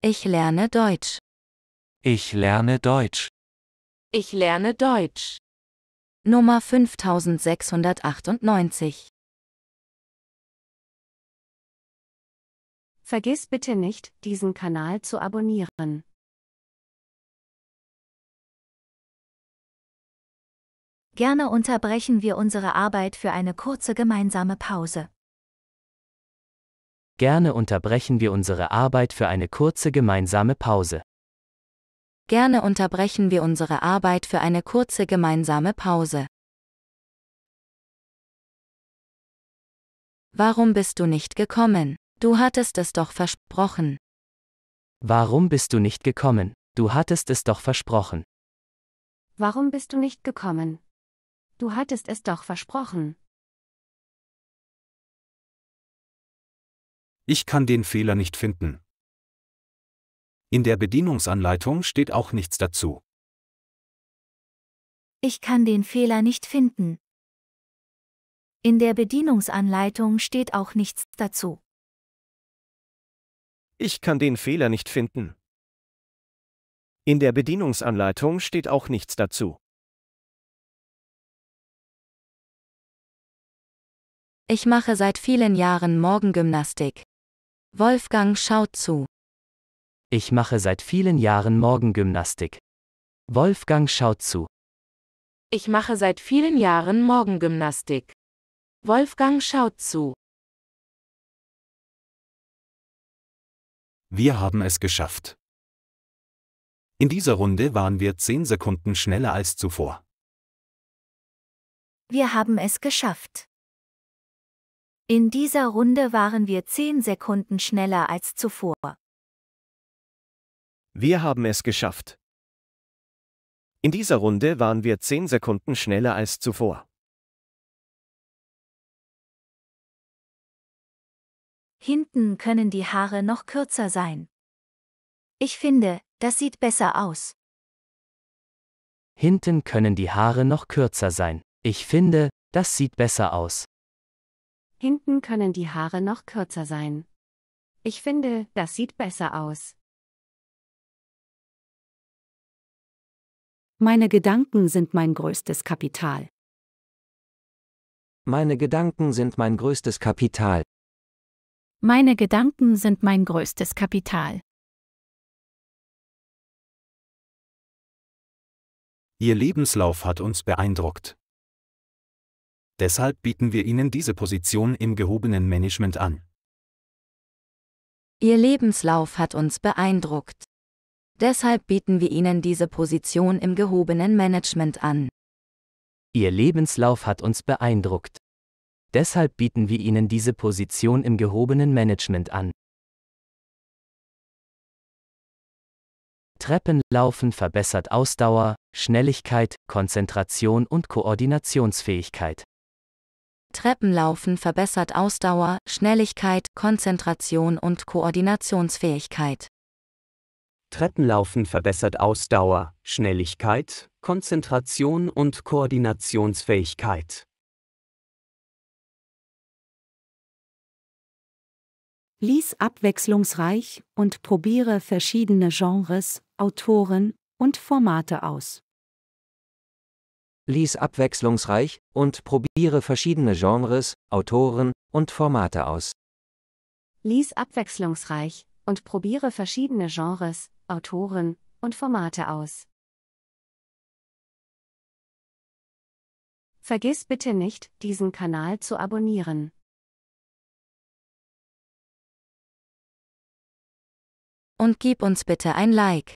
Ich lerne Deutsch. Ich lerne Deutsch. Ich lerne Deutsch. Nummer 5698. Vergiss bitte nicht, diesen Kanal zu abonnieren. Gerne unterbrechen wir unsere Arbeit für eine kurze gemeinsame Pause. Gerne unterbrechen wir unsere Arbeit für eine kurze gemeinsame Pause. Gerne unterbrechen wir unsere Arbeit für eine kurze gemeinsame Pause. Warum bist du nicht gekommen? Du hattest es doch versprochen. Warum bist du nicht gekommen? Du hattest es doch versprochen. Warum bist du nicht gekommen? Du hattest es doch versprochen. Ich kann den Fehler nicht finden. In der Bedienungsanleitung steht auch nichts dazu. Ich kann den Fehler nicht finden. In der Bedienungsanleitung steht auch nichts dazu. Ich kann den Fehler nicht finden. In der Bedienungsanleitung steht auch nichts dazu. Ich mache seit vielen Jahren Morgengymnastik. Wolfgang schaut zu. Ich mache seit vielen Jahren Morgengymnastik. Wolfgang schaut zu. Ich mache seit vielen Jahren Morgengymnastik. Wolfgang schaut zu. Wir haben es geschafft. In dieser Runde waren wir 10 Sekunden schneller als zuvor. Wir haben es geschafft. In dieser Runde waren wir 10 Sekunden schneller als zuvor. Wir haben es geschafft. In dieser Runde waren wir 10 Sekunden schneller als zuvor. Hinten können die Haare noch kürzer sein. Ich finde, das sieht besser aus. Hinten können die Haare noch kürzer sein. Ich finde, das sieht besser aus hinten können die Haare noch kürzer sein. Ich finde, das sieht besser aus. Meine Gedanken sind mein größtes Kapital. Meine Gedanken sind mein größtes Kapital. Meine Gedanken sind mein größtes Kapital. Ihr Lebenslauf hat uns beeindruckt. Deshalb bieten wir Ihnen diese Position im gehobenen Management an. Ihr Lebenslauf hat uns beeindruckt. Deshalb bieten wir Ihnen diese Position im gehobenen Management an. Ihr Lebenslauf hat uns beeindruckt. Deshalb bieten wir Ihnen diese Position im gehobenen Management an. Treppenlaufen verbessert Ausdauer, Schnelligkeit, Konzentration und Koordinationsfähigkeit. Treppenlaufen verbessert Ausdauer, Schnelligkeit, Konzentration und Koordinationsfähigkeit. Treppenlaufen verbessert Ausdauer, Schnelligkeit, Konzentration und Koordinationsfähigkeit. Lies abwechslungsreich und probiere verschiedene Genres, Autoren und Formate aus lies abwechslungsreich und probiere verschiedene Genres, Autoren und Formate aus. Lies abwechslungsreich und probiere verschiedene Genres, Autoren und Formate aus. Vergiss bitte nicht, diesen Kanal zu abonnieren. Und gib uns bitte ein Like.